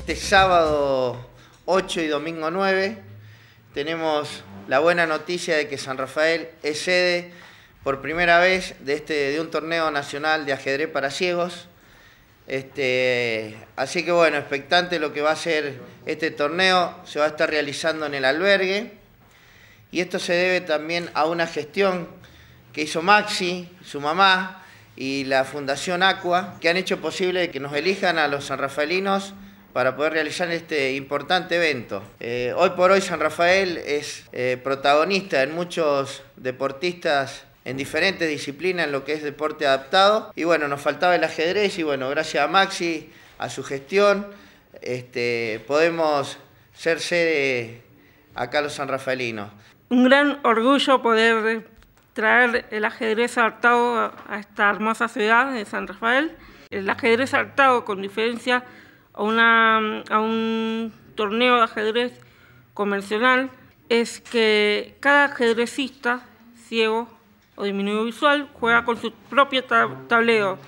este sábado 8 y domingo 9 tenemos la buena noticia de que San Rafael es sede por primera vez de, este, de un torneo nacional de ajedrez para ciegos. Este, así que bueno, expectante lo que va a ser este torneo, se va a estar realizando en el albergue. Y esto se debe también a una gestión que hizo Maxi, su mamá y la Fundación Aqua, que han hecho posible que nos elijan a los sanrafaelinos para poder realizar este importante evento. Eh, hoy por hoy San Rafael es eh, protagonista en muchos deportistas en diferentes disciplinas en lo que es deporte adaptado. Y bueno, nos faltaba el ajedrez y bueno, gracias a Maxi, a su gestión, este, podemos ser sede acá los sanrafaelinos. Un gran orgullo poder traer el ajedrez adaptado a esta hermosa ciudad de San Rafael. El ajedrez adaptado con diferencia a, un torneo de ajedrez comercial es que cada ajedrecista ciego o disminuido visual juega con su propio tablero.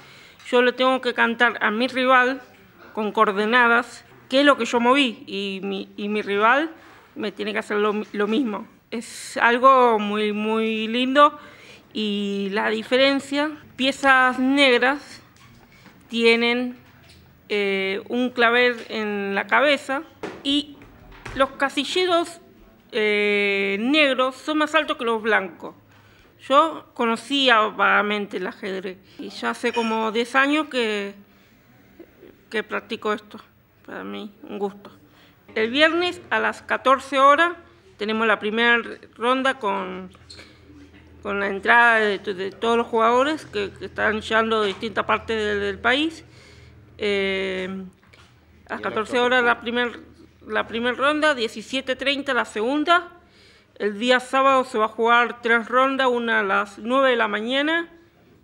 Yo le tengo que cantar a mi rival con coordenadas qué es lo que yo moví y mi, rival me tiene que hacer lo, lo, mismo. Es algo muy, muy lindo y la diferencia, piezas negras tienen eh, un clavel en la cabeza y los casilleros eh, negros son más altos que los blancos. Yo conocía vagamente el ajedrez y ya hace como 10 años que, que practico esto. Para mí, un gusto. El viernes a las 14 horas tenemos la primera ronda con, la entrada de, todos los jugadores que, están llegando de distintas partes del país eh, a las 14 horas la primera la primer ronda, 17.30 la segunda. El día sábado se va a jugar tres rondas, una a las 9 de la mañana,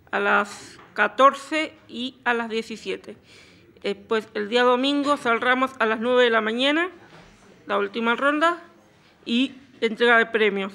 a las 14 y a las 17. Después el día domingo saldremos a las 9 de la mañana, la última ronda, y entrega de premios.